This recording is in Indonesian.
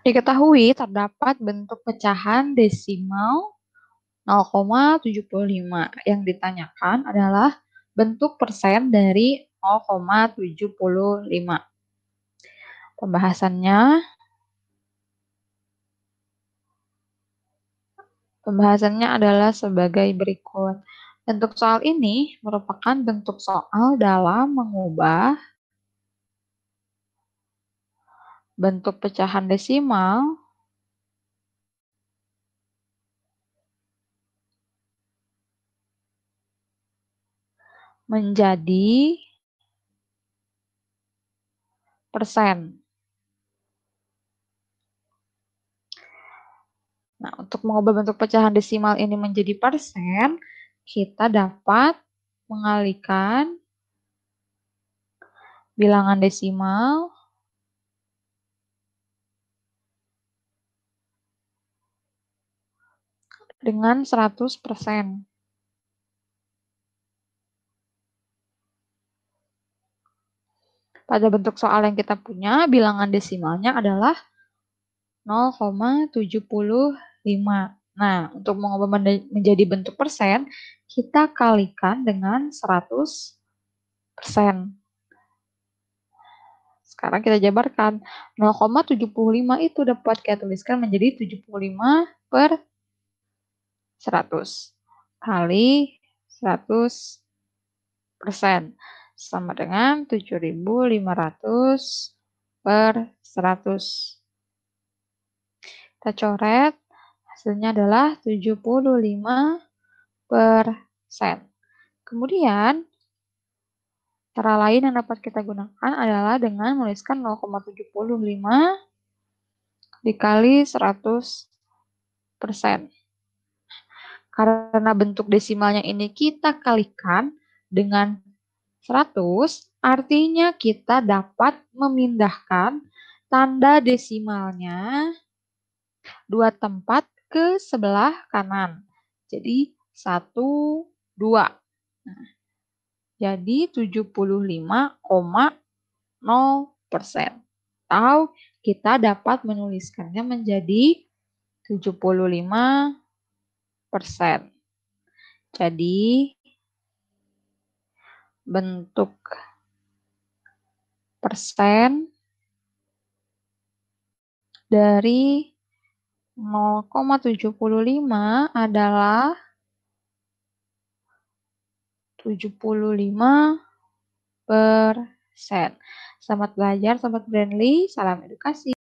Diketahui terdapat bentuk pecahan desimal 0,75. Yang ditanyakan adalah bentuk persen dari 0,75. Pembahasannya Pembahasannya adalah sebagai berikut. Bentuk soal ini merupakan bentuk soal dalam mengubah bentuk pecahan desimal menjadi persen. Nah, untuk mengubah bentuk pecahan desimal ini menjadi persen, kita dapat mengalihkan bilangan desimal dengan 100%. Pada bentuk soal yang kita punya, bilangan desimalnya adalah 0,75. Nah, untuk mengubah menjadi bentuk persen, kita kalikan dengan 100 persen. Sekarang kita jabarkan. 0,75 itu dapat kita tuliskan menjadi 75 per 100 kali 100 persen sama dengan 7.500 per 100. Kita coret, hasilnya adalah 75 persen. Kemudian, cara lain yang dapat kita gunakan adalah dengan menuliskan 0,75 dikali 100 persen. Karena bentuk desimalnya ini kita kalikan dengan 100, artinya kita dapat memindahkan tanda desimalnya dua tempat ke sebelah kanan. Jadi 1, 2. Nah, jadi 75,0 persen. Atau kita dapat menuliskannya menjadi 75. Persen. Jadi bentuk persen dari 0,75 adalah 75 persen. Selamat belajar, Sobat Brandly. Salam edukasi.